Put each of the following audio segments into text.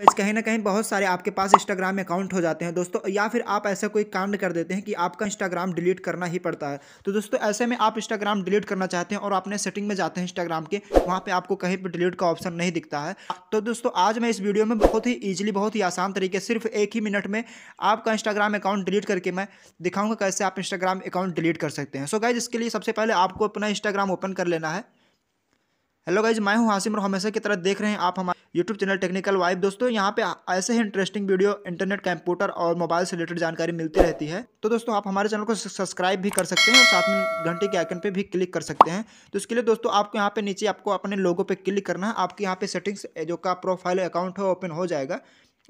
कहीं ना कहीं बहुत सारे आपके पास इंस्टाग्राम अकाउंट हो जाते हैं दोस्तों या फिर आप ऐसा कोई कांड कर देते हैं कि आपका इंस्टाग्राम डिलीट करना ही पड़ता है तो दोस्तों ऐसे में आप इंस्टाग्राम डिलीट करना चाहते हैं और अपने सेटिंग में जाते हैं इंस्टाग्राम के वहाँ पे आपको कहीं पर डिलीट का ऑप्शन नहीं दिखता है तो दोस्तों आज मैं इस वीडियो में बहुत ही ईजिली बहुत ही आसान तरीके सिर्फ एक ही मिनट में आपका इंस्टाग्राम अकाउंट डिलीट करके मैं दिखाऊंगा कैसे आप इंस्टाग्राम अकाउंट डिलीट कर सकते हैं सो गाइज इसके लिए सबसे पहले आपको अपना इंस्टाग्राम ओपन कर लेना है हेलो गाइज मैं हूँ हासिम और हमेशा की तरह देख रहे हैं आप हमारे यूट्यूब चैनल टेक्निकल वाइफ दोस्तों यहाँ पे ऐसे ही इंटरेस्टिंग वीडियो इंटरनेट कंप्यूटर और मोबाइल से रिलेटेड जानकारी मिलती रहती है तो दोस्तों आप हमारे चैनल को सब्सक्राइब भी कर सकते हैं और साथ में घंटे के आइकन पर भी क्लिक कर सकते हैं तो इसके लिए दोस्तों आपको यहाँ पे नीचे आपको अपने लोगों पर क्लिक करना है आपके यहाँ पे सेटिंग्स जो का प्रोफाइल अकाउंट है ओपन हो जाएगा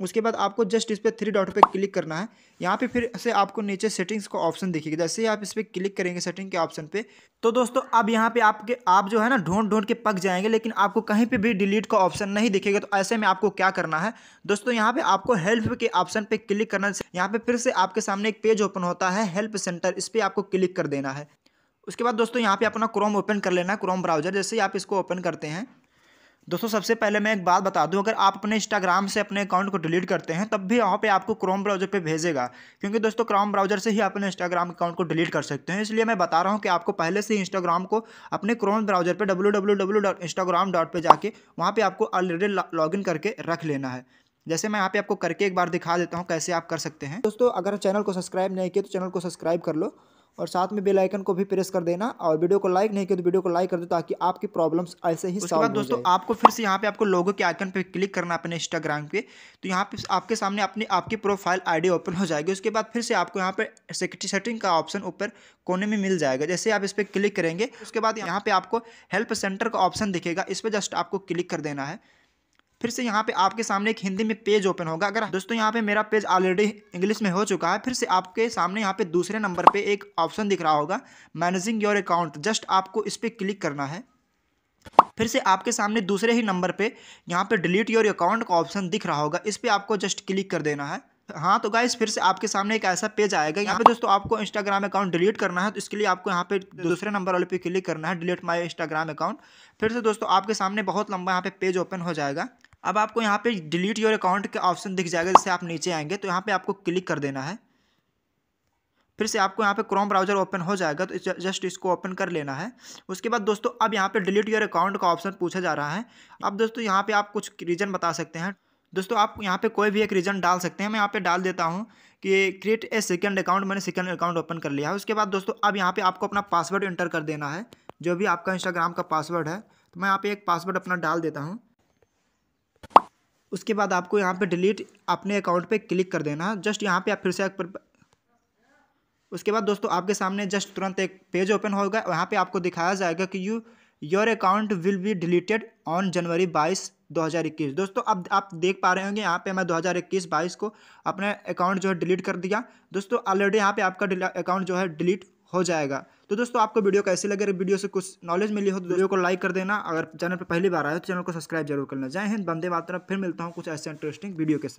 उसके बाद आपको जस्ट इस पर थ्री डॉट पे क्लिक करना है यहाँ पे फिर से आपको नीचे सेटिंग्स का ऑप्शन दिखेगा जैसे ही आप इस पर क्लिक करेंगे सेटिंग के ऑप्शन पे तो दोस्तों अब यहाँ पे आपके आप जो है ना ढूंढ ढूंढ के पक जाएंगे लेकिन आपको कहीं पे भी डिलीट का ऑप्शन नहीं दिखेगा तो ऐसे में आपको क्या करना है दोस्तों यहाँ पे आपको हेल्प के ऑप्शन पे क्लिक करना यहाँ पे फिर से आपके सामने एक पेज ओपन होता है हेल्प सेंटर इस पर आपको क्लिक कर देना है उसके बाद दोस्तों यहाँ पे अपना क्रोम ओपन कर लेना है क्रोम ब्राउजर जैसे ही आप इसको ओपन करते हैं दोस्तों सबसे पहले मैं एक बात बता दूं अगर आप अपने इंस्टाग्राम से अपने अकाउंट को डिलीट करते हैं तब भी वहाँ पे आपको क्रोम ब्राउजर पे भेजेगा क्योंकि दोस्तों क्रोम ब्राउजर से ही अपने इंस्टाग्राम अकाउंट को डिलीट कर सकते हैं इसलिए मैं बता रहा हूँ कि आपको पहले से ही इंस्टाग्राम को अपने क्रोम ब्राउजर पर W W W dot Instagram dot पर जाके वहाँ पर आपको ऑलरेडी इन करके रख लेना है जैसे मैं यहाँ पे आपको करके एक बार दिखा देता हूँ कैसे आप कर सकते हैं दोस्तों अगर चैनल को सब्सक्राइब नहीं किया तो चैनल को सब्सक्राइब कर लो और साथ में बेल आइकन को भी प्रेस कर देना और वीडियो को लाइक नहीं किया तो वीडियो को लाइक कर दो ताकि आपकी प्रॉब्लम्स ऐसे ही सॉल्व दोस्तों आपको फिर से यहाँ पे आपको लोगो के आइकन पे क्लिक करना अपने इंस्टाग्राम पे तो यहाँ पे आपके सामने अपनी आपकी प्रोफाइल आईडी ओपन हो जाएगी उसके बाद फिर से आपको यहाँ सेक्रेटरी सेटिंग का ऑप्शन ऊपर कोने में मिल जाएगा जैसे आप इस पर क्लिक करेंगे उसके बाद यहाँ पे आपको हेल्प सेंटर का ऑप्शन दिखेगा इस पर जस्ट आपको क्लिक कर देना है फिर से यहाँ पे आपके सामने एक हिंदी में पेज ओपन होगा अगर दोस्तों यहाँ पे मेरा पेज ऑलरेडी इंग्लिश में हो चुका है फिर से आपके सामने यहाँ पे दूसरे नंबर पे एक ऑप्शन दिख रहा होगा मैनेजिंग योर अकाउंट जस्ट आपको इस पर क्लिक करना है फिर से आपके सामने दूसरे ही नंबर पर यहाँ पर डिलीट योर अकाउंट का ऑप्शन दिख रहा होगा इस पर आपको जस्ट क्लिक कर देना है हाँ तो गाइस फिर से आपके सामने एक ऐसा पेज आएगा यहाँ पे दोस्तों आपको इंस्टाग्राम अकाउंट डिलीट करना है तो इसके लिए आपको यहाँ पे दूसरे नंबर वाले पे क्लिक करना है डिलीट माय इंस्टाग्राम अकाउंट फिर से दोस्तों आपके सामने बहुत लंबा यहाँ पे पेज ओपन हो जाएगा अब आपको यहाँ पे डिलीट योर अकाउंट के ऑप्शन दिख जाएगा जैसे आप नीचे आएंगे तो यहाँ पे आपको क्लिक कर देना है फिर से आपको यहाँ पे क्रोम ब्राउज़र ओपन हो जाएगा तो जस्ट इसको ओपन कर लेना है उसके बाद दोस्तों अब यहाँ पे डिलीट योर अकाउंट का ऑप्शन पूछा जा रहा है अब दोस्तों यहाँ पे आप कुछ रीज़न बता सकते हैं दोस्तों आप यहाँ पे कोई भी एक रीज़न डाल सकते हैं मैं यहाँ पे डाल देता हूँ कि क्रिएट ए सेकेंड अकाउंट मैंने सेकेंड अकाउंट ओपन कर लिया है उसके बाद दोस्तों अब यहाँ पर आपको अपना पासवर्ड एंटर कर देना है जो भी आपका इंस्टाग्राम का पासवर्ड है तो मैं यहाँ पर एक पासवर्ड अपना डाल देता हूँ उसके बाद आपको यहाँ पे डिलीट अपने अकाउंट पे क्लिक कर देना जस्ट यहाँ पे आप फिर से उसके बाद दोस्तों आपके सामने जस्ट तुरंत एक पेज ओपन होगा वहाँ पे आपको दिखाया जाएगा कि you your account will be deleted on January बाईस 2021 दोस्तों अब आप देख पा रहे होंगे यहाँ पे मैं 2021-22 को अपना अकाउंट जो है डिलीट कर दिया दोस्तों ऑलरेडी यहाँ पे आपका अकाउंट जो है डिलीट हो जाएगा तो दोस्तों आपको वीडियो कैसी लगे अगर वीडियो से कुछ नॉलेज मिली हो तो वीडियो को लाइक कर देना अगर चैनल पर पहली बार आए तो चैनल को सब्सक्राइब जरूर करना जय हिंद बंदे मात्रा फिर मिलता हूँ कुछ ऐसे इंटरेस्टिंग वीडियो के साथ